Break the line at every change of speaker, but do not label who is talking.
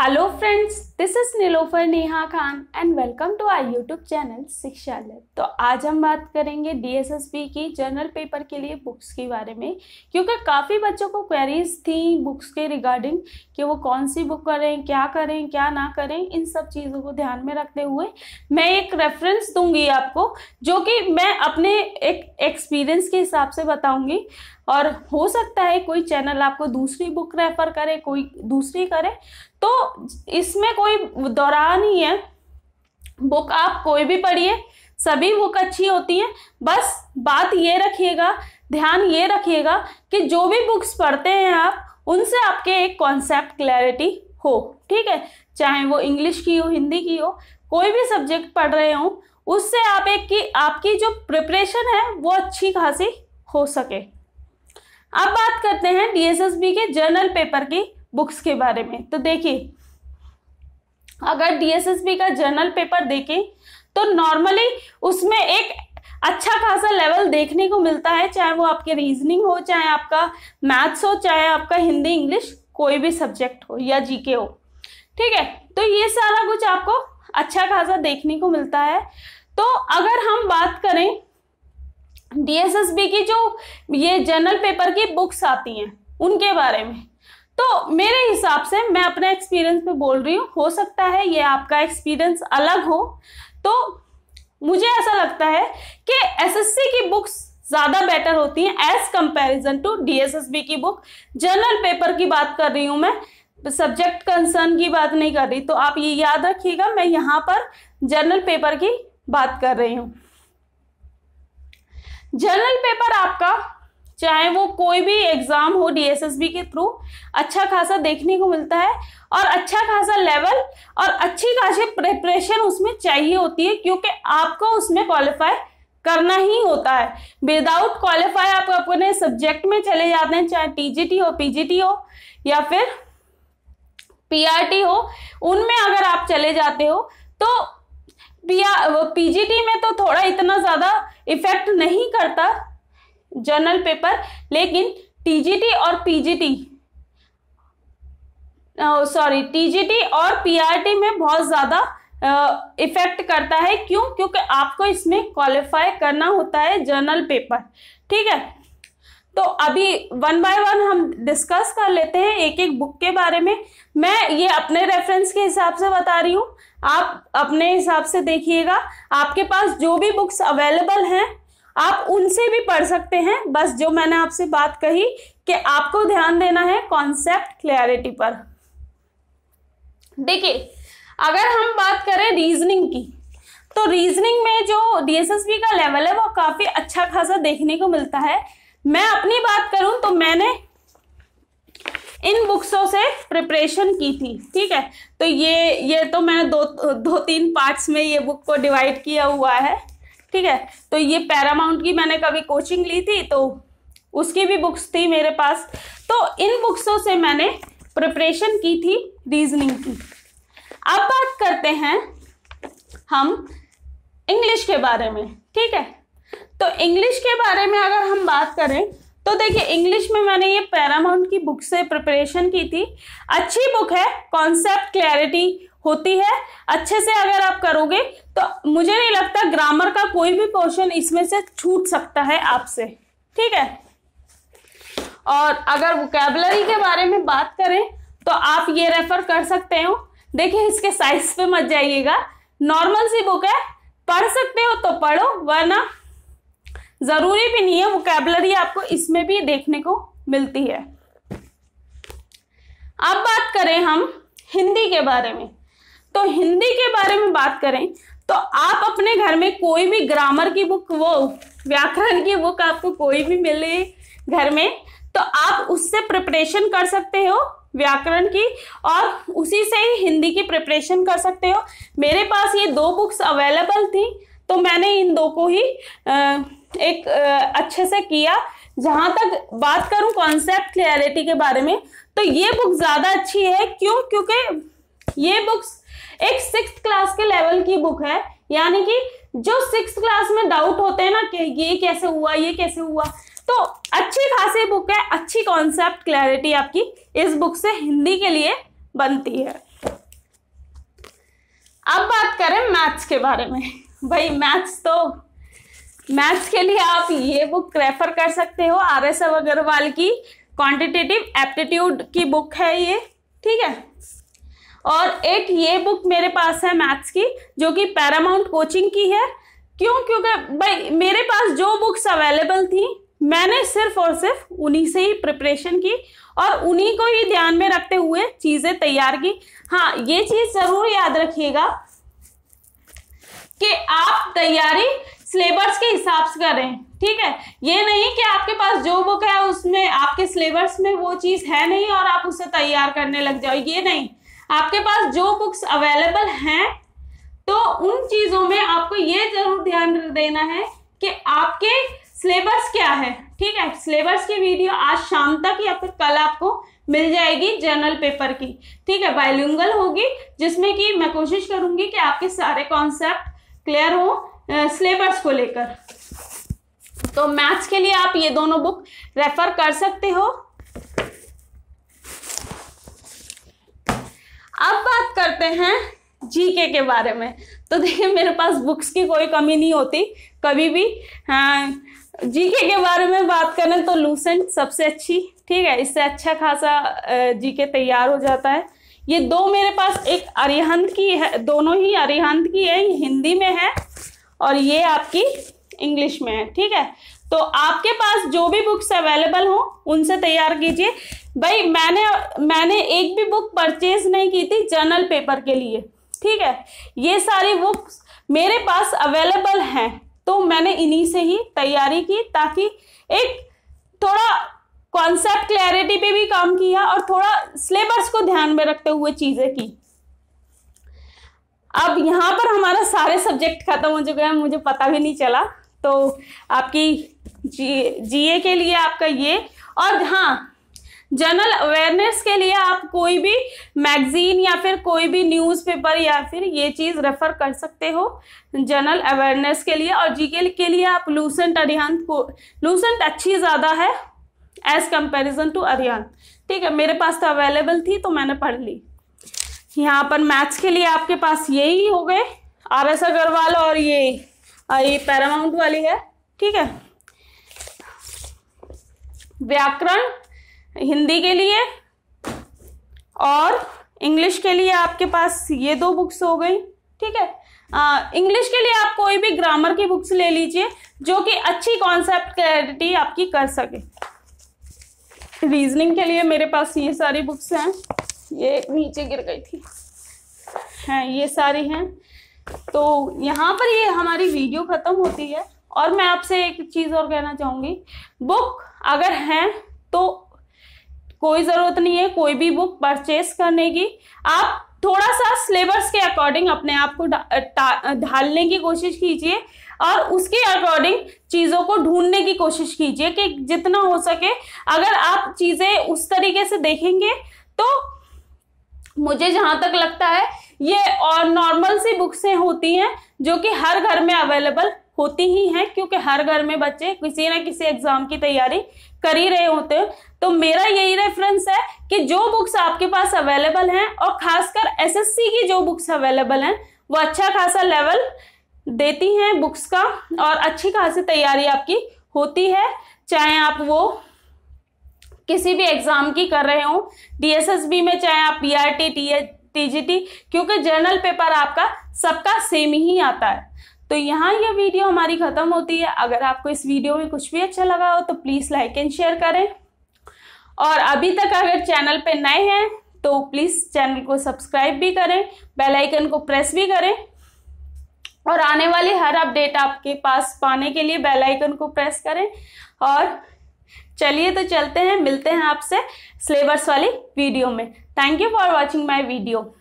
hello friends this is Nilofar Neha Khan and welcome to I YouTube channel Shiksha lab तो आज हम बात करेंगे डीएसएसबी की जर्नल पेपर के लिए बुक्स के बारे में क्योंकि काफ़ी बच्चों को क्वेरीज थी बुक्स के रिगार्डिंग कि वो कौन सी बुक करें क्या करें क्या ना करें इन सब चीज़ों को ध्यान में रखते हुए मैं एक रेफरेंस दूंगी आपको जो कि मैं अपने एक एक्सपीरियंस के हिसाब से बताऊंगी और हो सकता है कोई चैनल आपको दूसरी बुक रेफर करे कोई दूसरी करे तो इसमें कोई कोई दौरा नहीं है बुक आप कोई भी पढ़िए सभी बुक अच्छी होती हैं बस बात ये रखिएगा ध्यान ये रखिएगा कि जो भी बुक्स पढ़ते हैं आप उनसे आपके एक कॉन्सेप्ट क्लैरिटी हो ठीक है चाहे वो इंग्लिश की हो हिंदी की हो कोई भी सब्जेक्ट पढ़ रहे हो उससे आप एक की आपकी जो प्रिपरेशन है वो अच्छी खासी हो सके अब बात करते हैं डीएसएसबी के जर्नल पेपर की बुक्स के बारे में तो देखिए अगर डीएसएसबी का जर्नल पेपर देखें तो नॉर्मली उसमें एक अच्छा खासा लेवल देखने को मिलता है चाहे वो आपके रीजनिंग हो चाहे आपका मैथ्स हो चाहे आपका हिंदी इंग्लिश कोई भी सब्जेक्ट हो या जीके हो ठीक है तो ये सारा कुछ आपको अच्छा खासा देखने को मिलता है तो अगर हम बात करें डीएसएसबी की जो ये जर्नल पेपर की बुक्स आती हैं उनके बारे में तो मेरे हिसाब से मैं अपने एक्सपीरियंस में बोल रही हूँ हो सकता है ये आपका एक्सपीरियंस अलग हो तो मुझे ऐसा लगता है कि एसएससी की बुक्स ज़्यादा बेटर होती हैं एज कंपैरिजन टू डीएसएसबी की बुक जनरल पेपर की बात कर रही हूँ मैं सब्जेक्ट कंसर्न की बात नहीं कर रही तो आप ये याद रखिएगा मैं यहाँ पर जनरल पेपर की बात कर रही हूँ जनरल पेपर आपका चाहे वो कोई भी एग्ज़ाम हो डीएसएसबी के थ्रू अच्छा खासा देखने को मिलता है और अच्छा खासा लेवल और अच्छी खासी प्रिपरेशन उसमें चाहिए होती है क्योंकि आपको उसमें क्वालिफाई करना ही होता है विदाउट क्वालिफाई आप अपने सब्जेक्ट में चले जाते हैं चाहे टीजीटी हो पीजीटी हो या फिर पीआरटी हो उनमें अगर आप चले जाते हो तो पीजीटी में तो थोड़ा इतना ज़्यादा इफेक्ट नहीं करता जर्नल पेपर लेकिन टीजीटी और पीजीटी सॉरी टीजीटी और पीआरटी में बहुत ज़्यादा इफेक्ट करता है क्यों क्योंकि आपको इसमें क्वालिफाई करना होता है जर्नल पेपर ठीक है तो अभी वन बाय वन हम डिस्कस कर लेते हैं एक एक बुक के बारे में मैं ये अपने रेफरेंस के हिसाब से बता रही हूँ आप अपने हिसाब से देखिएगा आपके पास जो भी बुक्स अवेलेबल हैं आप उनसे भी पढ़ सकते हैं बस जो मैंने आपसे बात कही कि आपको ध्यान देना है कॉन्सेप्ट क्लैरिटी पर देखिए अगर हम बात करें रीजनिंग की तो रीजनिंग में जो डीएसएसबी का लेवल है वो काफी अच्छा खासा देखने को मिलता है मैं अपनी बात करूं तो मैंने इन बुक्सों से प्रिपरेशन की थी ठीक है तो ये ये तो मैंने दो दो तीन पार्ट्स में ये बुक को डिवाइड किया हुआ है ठीक है तो ये पैरामाउंट की मैंने कभी कोचिंग ली थी तो उसकी भी बुक्स थी मेरे पास तो इन बुक्सों से मैंने प्रिपरेशन की थी रीजनिंग की अब बात करते हैं हम इंग्लिश के बारे में ठीक है तो इंग्लिश के बारे में अगर हम बात करें तो देखिए इंग्लिश में मैंने ये पैरामाउंट की बुक से प्रिपरेशन की थी अच्छी बुक है कॉन्सेप्ट क्लैरिटी होती है अच्छे से अगर आप करोगे तो मुझे नहीं लगता ग्रामर का कोई भी पोर्शन इसमें से छूट सकता है आपसे ठीक है और अगर वोकेबलरी के बारे में बात करें तो आप ये रेफर कर सकते हो देखिए इसके साइज पे मत जाइएगा नॉर्मल सी बुक है पढ़ सकते हो तो पढ़ो वरना जरूरी भी नहीं है वोकेबलरी आपको इसमें भी देखने को मिलती है
अब बात करें
हम हिंदी के बारे में तो हिंदी के बारे में बात करें तो आप अपने घर में कोई भी ग्रामर की बुक वो व्याकरण की बुक आपको कोई भी मिले घर में तो आप उससे प्रिपरेशन कर सकते हो व्याकरण की और उसी से ही हिंदी की प्रिपरेशन कर सकते हो मेरे पास ये दो बुक्स अवेलेबल थी तो मैंने इन दो को ही एक अच्छे से किया जहाँ तक बात करूँ कॉन्सेप्ट क्लियरिटी के बारे में तो ये बुक ज़्यादा अच्छी है क्यों क्योंकि ये बुक्स एक सिक्स क्लास के लेवल की बुक है यानी कि जो सिक्स क्लास में डाउट होते हैं ना कि ये कैसे हुआ ये कैसे हुआ तो अच्छी खासी बुक है अच्छी कॉन्सेप्ट क्लैरिटी आपकी इस बुक से हिंदी के लिए बनती है अब बात करें मैथ्स के बारे में भाई मैथ्स तो मैथ्स के लिए आप ये बुक रेफर कर सकते हो आर एस अग्रवाल की क्वांटिटेटिव एप्टीट्यूड की बुक है ये ठीक है और एक ये बुक मेरे पास है मैथ्स की जो कि पैरामाउंट कोचिंग की है क्यों क्योंकि भाई मेरे पास जो बुक्स अवेलेबल थी मैंने सिर्फ और सिर्फ उन्हीं से ही प्रिपरेशन की और उन्हीं को ही ध्यान में रखते हुए चीज़ें तैयार की हाँ ये चीज़ ज़रूर याद रखिएगा कि आप तैयारी सिलेबस के हिसाब से करें ठीक है ये नहीं कि आपके पास जो बुक है उसमें आपके सिलेबस में वो चीज़ है नहीं और आप उसे तैयार करने लग जाओ ये नहीं आपके पास जो बुक्स अवेलेबल हैं तो उन चीज़ों में आपको ये जरूर ध्यान देना है कि आपके सिलेबस क्या है ठीक है सिलेबस की वीडियो आज शाम तक या फिर कल आपको मिल जाएगी जर्नल पेपर की ठीक है बायलिंगल होगी जिसमें कि मैं कोशिश करूंगी कि आपके सारे कॉन्सेप्ट क्लियर हो सिलेबस को लेकर तो मैथ्स के लिए आप ये दोनों बुक रेफर कर सकते हो अब बात करते हैं जीके के बारे में तो देखिए मेरे पास बुक्स की कोई कमी नहीं होती कभी भी हाँ जीके के बारे में बात करें तो लूसेंट सबसे अच्छी ठीक है इससे अच्छा खासा जीके तैयार हो जाता है ये दो मेरे पास एक अरिहंत की है दोनों ही अरिहंत की है हिंदी में है और ये आपकी इंग्लिश में है ठीक है तो आपके पास जो भी बुक्स अवेलेबल हो उनसे तैयार कीजिए भाई मैंने मैंने एक भी बुक परचेज नहीं की थी जर्नल पेपर के लिए ठीक है ये सारी बुक्स मेरे पास अवेलेबल हैं तो मैंने इन्हीं से ही तैयारी की ताकि एक थोड़ा कॉन्सेप्ट क्लैरिटी पे भी काम किया और थोड़ा सिलेबस को ध्यान में रखते हुए चीज़ें की अब यहाँ पर हमारा सारे सब्जेक्ट खत्म हो चुके हैं मुझे पता भी नहीं चला तो आपकी जी जीए के लिए आपका ये और हाँ जनरल अवेयरनेस के लिए आप कोई भी मैगजीन या फिर कोई भी न्यूज़पेपर या फिर ये चीज़ रेफ़र कर सकते हो जनरल अवेयरनेस के लिए और जी के लिए आप लूसेंट अरिहंत को लूसेंट अच्छी ज़्यादा है एज़ कंपेरिजन टू अरिहंत ठीक है मेरे पास तो अवेलेबल थी तो मैंने पढ़ ली यहाँ पर मैथ्स के लिए आपके पास यही हो गए आर एस अग्रवाल और ये ये पैरामाउंट वाली है ठीक है व्याकरण हिंदी के लिए और इंग्लिश के लिए आपके पास ये दो बुक्स हो गई ठीक है इंग्लिश के लिए आप कोई भी ग्रामर की बुक्स ले लीजिए जो कि अच्छी कॉन्सेप्ट क्लैरिटी आपकी कर सके रीजनिंग के लिए मेरे पास ये सारी बुक्स हैं ये नीचे गिर गई थी हैं ये सारी हैं तो यहाँ पर ये हमारी वीडियो ख़त्म होती है और मैं आपसे एक चीज़ और कहना चाहूंगी बुक अगर है तो कोई ज़रूरत नहीं है कोई भी बुक परचेस करने की आप थोड़ा सा सिलेबस के अकॉर्डिंग अपने आप को ढालने की कोशिश कीजिए और उसके अकॉर्डिंग चीज़ों को ढूंढने की कोशिश कीजिए कि जितना हो सके अगर आप चीज़ें उस तरीके से देखेंगे तो मुझे जहां तक लगता है ये और नॉर्मल सी बुक्सें होती हैं जो कि हर घर में अवेलेबल होती ही हैं क्योंकि हर घर में बच्चे किसी ना किसी एग्जाम की तैयारी कर ही रहे होते हैं तो मेरा यही रेफरेंस है कि जो बुक्स आपके पास अवेलेबल हैं और खासकर एसएससी की जो बुक्स अवेलेबल हैं वो अच्छा खासा लेवल देती हैं बुक्स का और अच्छी खासी तैयारी आपकी होती है चाहे आप वो किसी भी एग्जाम की कर रहे हो डीएसएसबी में चाहे आप पीआरटी टी क्योंकि जर्नल पेपर आपका सबका सेम ही आता है तो यहाँ ये वीडियो हमारी ख़त्म होती है अगर आपको इस वीडियो में कुछ भी अच्छा लगा हो तो प्लीज़ लाइक एंड शेयर करें और अभी तक अगर चैनल पर नए हैं तो प्लीज़ चैनल को सब्सक्राइब भी करें बेल आइकन को प्रेस भी करें और आने वाली हर अपडेट आपके पास पाने के लिए बेल आइकन को प्रेस करें और चलिए तो चलते हैं मिलते हैं आपसे सिलेबस वाली वीडियो में thank you for watching my video